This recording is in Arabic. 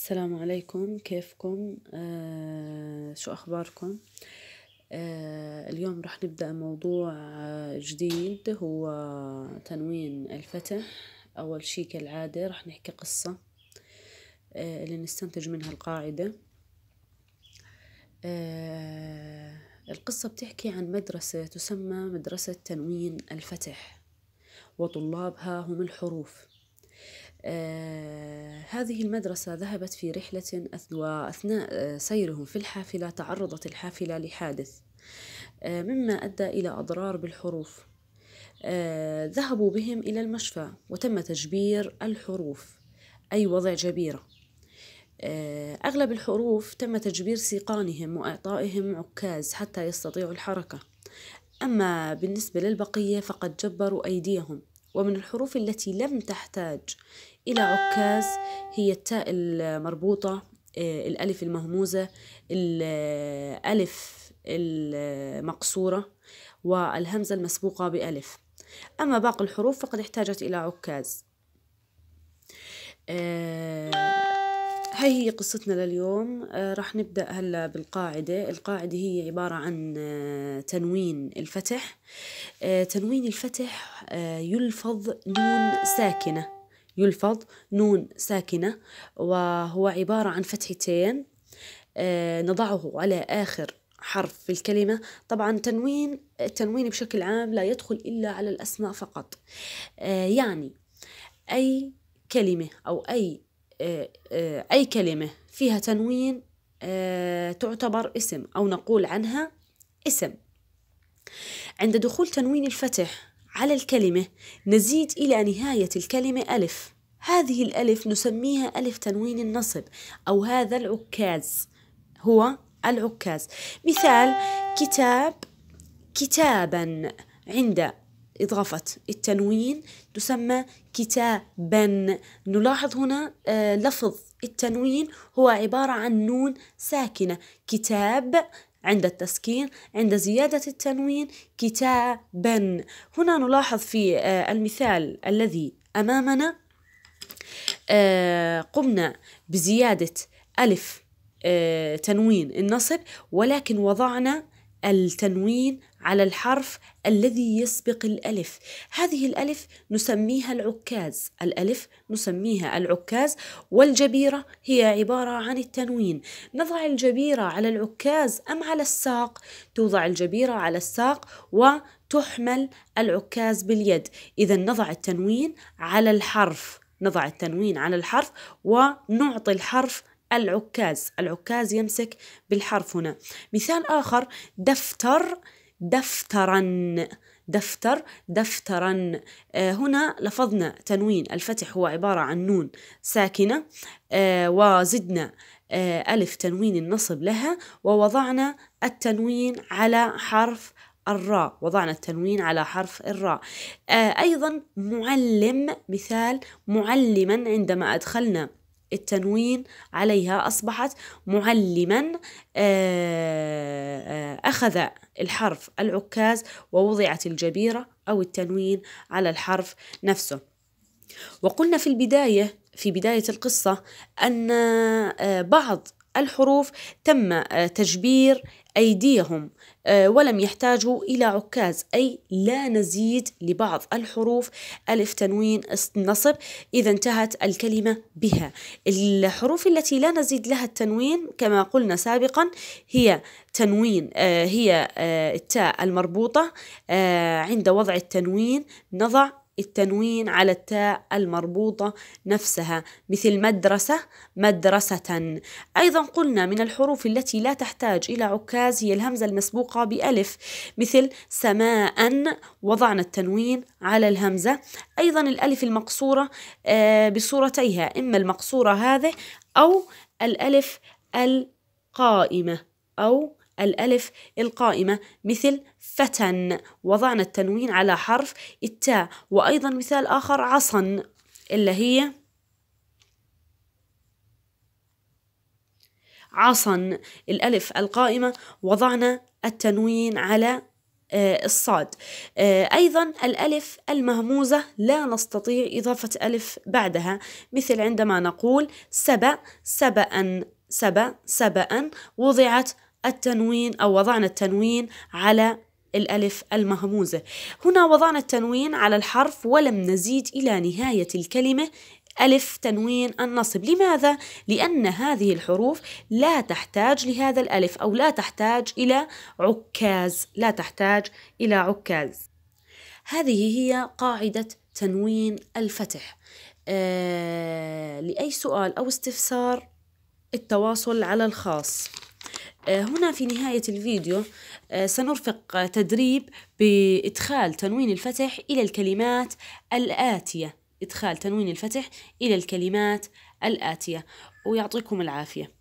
السلام عليكم كيفكم آه شو أخباركم آه اليوم رح نبدأ موضوع جديد هو تنوين الفتح أول شي كالعادة رح نحكي قصة آه اللي نستنتج منها القاعدة آه القصة بتحكي عن مدرسة تسمى مدرسة تنوين الفتح وطلابها هم الحروف آه، هذه المدرسة ذهبت في رحلة وأثناء آه، سيرهم في الحافلة تعرضت الحافلة لحادث آه، مما أدى إلى أضرار بالحروف ذهبوا بهم إلى المشفى وتم تجبير الحروف أي وضع جبيرة أغلب الحروف تم تجبير سيقانهم وإعطائهم عكاز حتى يستطيعوا الحركة أما بالنسبة للبقية فقد جبروا أيديهم ومن الحروف التي لم تحتاج إلى عكاز هي التاء المربوطة آه، الألف المهموزة الألف المقصورة والهمزة المسبوقة بألف أما باقي الحروف فقد احتاجت إلى عكاز آه، هاي هي قصتنا لليوم آه، راح نبدأ هلا بالقاعدة القاعدة هي عبارة عن آه، تنوين الفتح آه، تنوين الفتح يلفظ نون ساكنة يلفظ نون ساكنة وهو عبارة عن فتحتين نضعه على آخر حرف في الكلمة طبعا تنوين التنوين بشكل عام لا يدخل إلا على الأسماء فقط يعني أي كلمة أو أي آه، آه، أي كلمة فيها تنوين آه، تعتبر اسم أو نقول عنها اسم عند دخول تنوين الفتح على الكلمة نزيد إلى نهاية الكلمة ألف هذه الألف نسميها ألف تنوين النصب أو هذا العكاز هو العكاز مثال كتاب كتابا عند إضافة التنوين تسمى كتابا نلاحظ هنا آه، لفظ التنوين هو عبارة عن نون ساكنة كتاب عند التسكين عند زيادة التنوين كتابا هنا نلاحظ في آه، المثال الذي أمامنا آه، قمنا بزيادة ألف تنوين النصب ولكن وضعنا التنوين على الحرف الذي يسبق الألف هذه الألف نسميها العكاز الألف نسميها العكاز والجبيرة هي عبارة عن التنوين نضع الجبيرة على العكاز أم على الساق توضع الجبيرة على الساق وتحمل العكاز باليد إذا نضع التنوين على الحرف نضع التنوين على الحرف ونعطي الحرف العكاز العكاز يمسك بالحرف هنا مثال آخر دفتر دفترا دفتر دفترا آه، هنا لفظنا تنوين الفتح هو عبارة عن نون ساكنة آه، وزدنا آه، ألف تنوين النصب لها ووضعنا التنوين على حرف الراء وضعنا التنوين على حرف الراء أيضا معلم مثال معلما عندما أدخلنا التنوين عليها أصبحت معلما آه، آه، أخذ الحرف العكاز ووضعت الجبيرة أو التنوين على الحرف نفسه وقلنا في البداية في بداية القصة أن آه، بعض الحروف تم آه، تجبير أيديهم آه، ولم يحتاجوا إلى عكاز أي لا نزيد لبعض الحروف ألف تنوين نصب إذا انتهت الكلمة بها الحروف التي لا نزيد لها التنوين كما قلنا سابقا هي تنوين آه، هي التاء المربوطة عند وضع التنوين نضع التنوين على التاء المربوطة نفسها مثل مدرسة مدرسة أيضا قلنا من الحروف التي لا تحتاج إلى عكاز هي الهمزة المسبوقة بألف مثل سماء وضعنا التنوين على الهمزة أيضا الألف المقصورة آه، بصورتيها إما المقصورة هذه أو الألف القائمة أو الألف القائمة مثل فتن وضعنا التنوين على حرف التاء وأيضا مثال آخر عصن اللي هي عصن الألف القائمة وضعنا التنوين على آه، الصاد آه، أيضا الألف المهموزة لا نستطيع إضافة ألف بعدها مثل عندما نقول سبأ سبأ سبأ سبأ وضعت التنوين أو وضعنا التنوين على الألف المهموزة هنا وضعنا التنوين على الحرف ولم نزيد إلى نهاية الكلمة ألف تنوين النصب لماذا؟ لأن هذه الحروف لا تحتاج لهذا الألف أو لا تحتاج إلى عكاز لا تحتاج إلى عكاز هذه هي قاعدة تنوين الفتح آه لأي سؤال أو استفسار التواصل على الخاص آه، هنا في نهاية الفيديو آه، سنرفق تدريب بإدخال تنوين الفتح إلى الكلمات الآتية إدخال تنوين الفتح إلى الكلمات الآتية ويعطيكم العافية